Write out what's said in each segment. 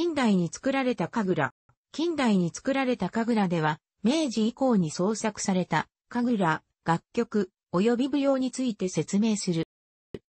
近代に作られた神楽。近代に作られた神楽では、明治以降に創作された神楽、楽曲、及び舞踊について説明する。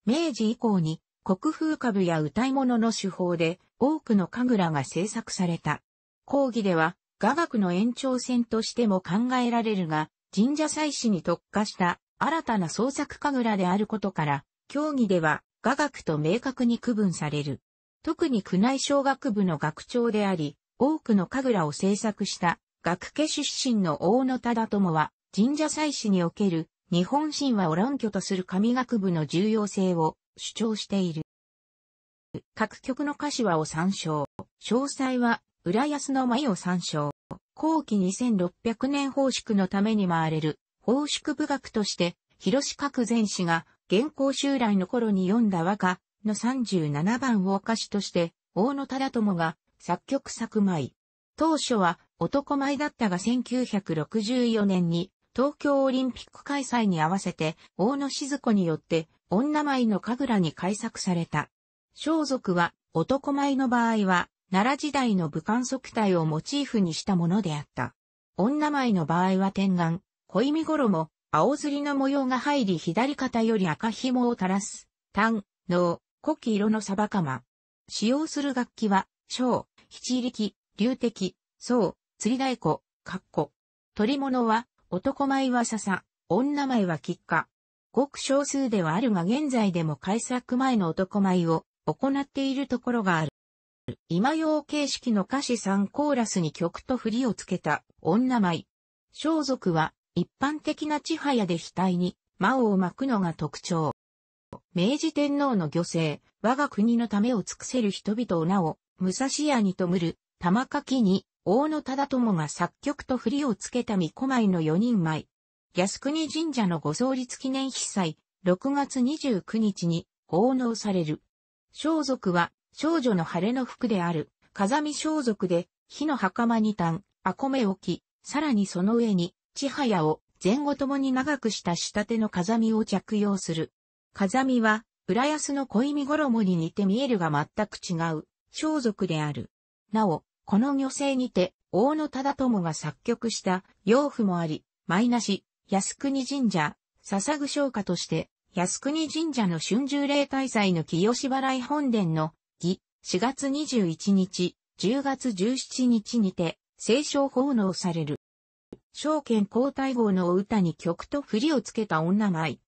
明治以降に国風株や歌い物の手法で多くの神楽が制作された。講義では雅楽の延長線としても考えられるが、神社祭祀に特化した新たな創作神楽であることから、競技では雅楽と明確に区分される。特に宮内小学部の学長であり、多くの神楽を制作した学家出身の大野忠友は、神社祭祀における日本神話を論拠とする神学部の重要性を主張している。各曲の歌詞はを参照。詳細は、浦安の舞を参照。後期2600年奉祝のために回れる、奉祝部学として、広志閣前史が、現行襲来の頃に読んだ和歌、の37番をお菓子として、大野忠友が作曲作舞。当初は男前だったが1964年に東京オリンピック開催に合わせて大野静子によって女舞の神楽に改作された。装束は男前の場合は奈良時代の武漢即体をモチーフにしたものであった。女舞の場合は天眼、恋見頃も青ずりの模様が入り左肩より赤紐を垂らす、単、能、古希色のサバカマ。使用する楽器は、小、七力、流敵、層、釣り太鼓、かっこ。取り物は、男前は笹、女前は吉花。ごく少数ではあるが現在でも改作前の男前を行っているところがある。今用形式の歌詞3コーラスに曲と振りをつけた女舞。装束は一般的な地はやで額に魔王を巻くのが特徴。明治天皇の御政、我が国のためを尽くせる人々をなお、武蔵屋にとむる、玉垣に、大野忠友が作曲と振りをつけた御古舞の4人前。靖国神社のご創立記念被災、6月29日に奉納される。装束は、少女の晴れの服である、風見装束で、火の袴に炭、あこめ置き、さらにその上に、千早を前後ともに長くした仕立ての風見を着用する。風見は、浦安の恋見衣に似て見えるが全く違う、装束である。なお、この女性にて、大野忠友が作曲した洋譜もあり、マイナシ、靖国神社、笹具商家として、靖国神社の春秋霊大祭の清し払い本殿の儀、4月21日、10月17日にて、聖書奉納される。証券交代号のお歌に曲と振りをつけた女舞。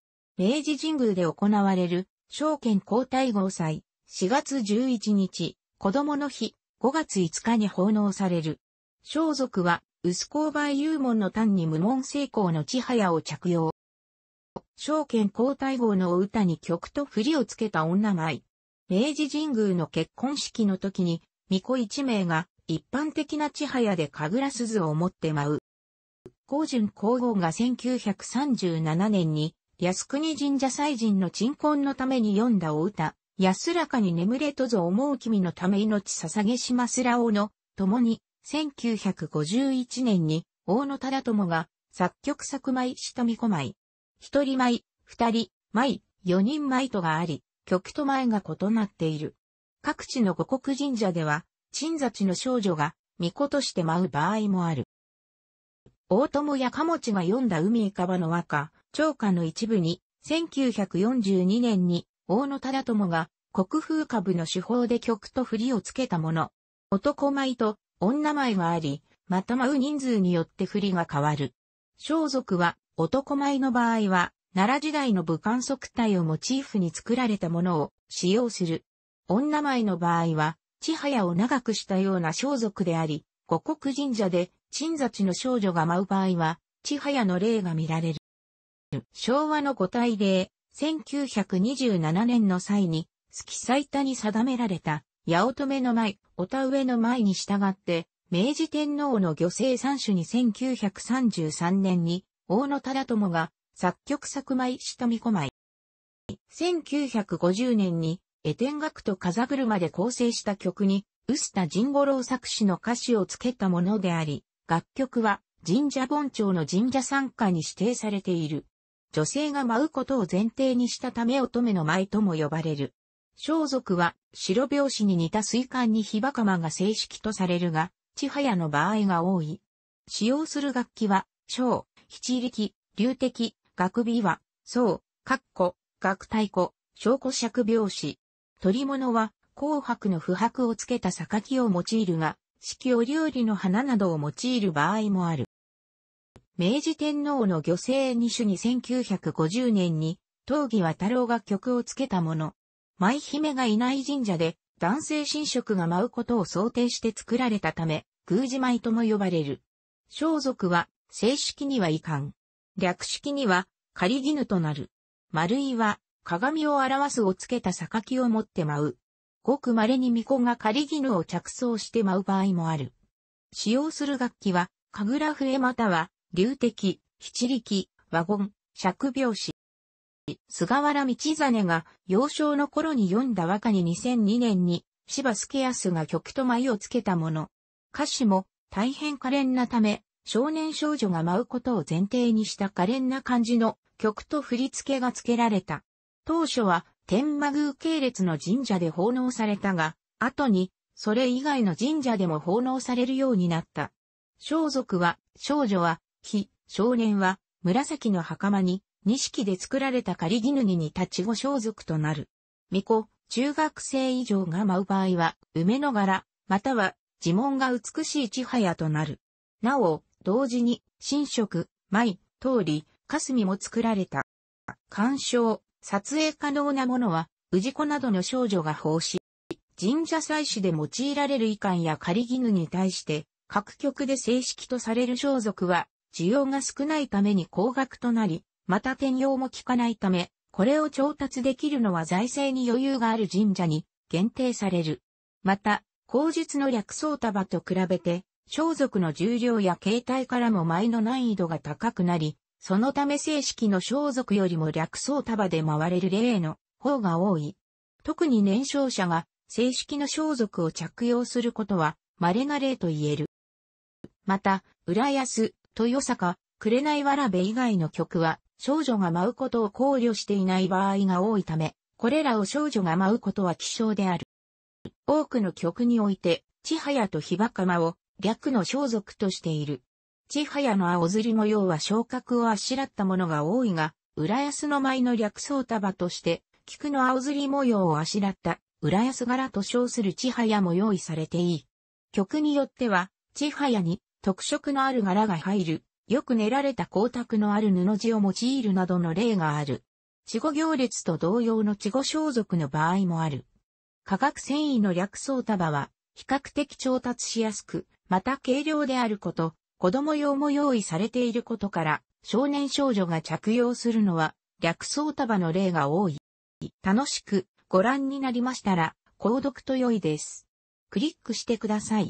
明治神宮で行われる、証券皇太后祭、4月11日、子供の日、5月5日に奉納される。装束は、薄勾梅幽門の単に無門成功の千早を着用。証券皇太后のお歌に曲と振りをつけた女舞。明治神宮の結婚式の時に、巫女一名が一般的な千早で神楽鈴を持って舞う。高順皇后が1937年に靖国神社祭神の鎮魂のために読んだお歌、安らかに眠れとぞ思う君のため命捧げしますらおの、共に、1951年に、大野忠友が、作曲作舞下見子舞。一人舞、二人、舞、四人舞とがあり、曲と舞が異なっている。各地の五国神社では、鎮座地の少女が、巫女として舞う場合もある。大友や鴨地が読んだ海いかばの和歌、長官の一部に、1942年に、大野忠友が、国風株の手法で曲と振りをつけたもの。男舞と女舞はあり、また舞う人数によって振りが変わる。装束は、男舞の場合は、奈良時代の武漢即体をモチーフに作られたものを使用する。女舞の場合は、千早を長くしたような装束であり、五国神社で、鎮座地の少女が舞う場合は、千早の霊が見られる。昭和の五大令、1927年の際に、月最多に定められた、八乙女の舞、おたうえの舞に従って、明治天皇の御政三種に1933年に、大野忠友が、作曲作舞しと見こ舞。い。1950年に、絵天楽と風車で構成した曲に、臼田神五郎作詞の歌詞を付けたものであり、楽曲は神社盆庁の神社参加に指定されている。女性が舞うことを前提にしたため乙女の舞とも呼ばれる。装束は白拍子に似た水管に火ばかまが正式とされるが、ちはやの場合が多い。使用する楽器は、小、七力、流的、楽美琶、そう、かっこ、楽太鼓、小古尺拍子。取り物は、紅白の不白をつけた榊を用いるが、四季折々の花などを用いる場合もある。明治天皇の御政二種に1950年に、東儀は太郎が曲をつけたもの。舞姫がいない神社で、男性神職が舞うことを想定して作られたため、宮司舞とも呼ばれる。装束は、正式には遺憾。略式には、仮絹となる。丸いは、鏡を表すをつけた榊を持って舞う。ごく稀に巫女が仮絹を着装して舞う場合もある。使用する楽器は、神楽笛または、流敵、七力、ワゴン、尺拍子。菅原道真が幼少の頃に読んだ和歌に2002年に柴助康が曲と舞をつけたもの。歌詞も大変可憐なため、少年少女が舞うことを前提にした可憐な感じの曲と振り付けが付けられた。当初は天魔宮系列の神社で奉納されたが、後にそれ以外の神社でも奉納されるようになった。装束は、少女は非、少年は、紫の袴に、錦で作られた仮木にに立ちご装束となる。巫女、中学生以上が舞う場合は、梅の柄、または、呪文が美しい千早となる。なお、同時に、新色、舞、通り、霞も作られた。鑑賞、撮影可能なものは、氏子などの少女が奉仕。神社祭祀で用いられる遺憾や仮義に対して、各局で正式とされる装束は、需要が少ないために高額となり、また転用も効かないため、これを調達できるのは財政に余裕がある神社に限定される。また、口述の略草束と比べて、装束の重量や形態からも前の難易度が高くなり、そのため正式の装束よりも略草束で回れる例の方が多い。特に年少者が正式の装束を着用することは稀な例と言える。また、浦安、豊坂、紅わらべ以外の曲は、少女が舞うことを考慮していない場合が多いため、これらを少女が舞うことは希少である。多くの曲において、千早とひばかまを逆の装束としている。千早の青ずり模様は昇格をあしらったものが多いが、浦安の舞の略装束として、菊の青ずり模様をあしらった、浦安柄と称する千早も用意されていい。曲によっては、千早に特色のある柄が入る、よく練られた光沢のある布地を用いるなどの例がある。稚語行列と同様の稚語装束の場合もある。化学繊維の略装束は、比較的調達しやすく、また軽量であること、子供用も用意されていることから、少年少女が着用するのは、略装束の例が多い。楽しくご覧になりましたら、購読と良いです。クリックしてください。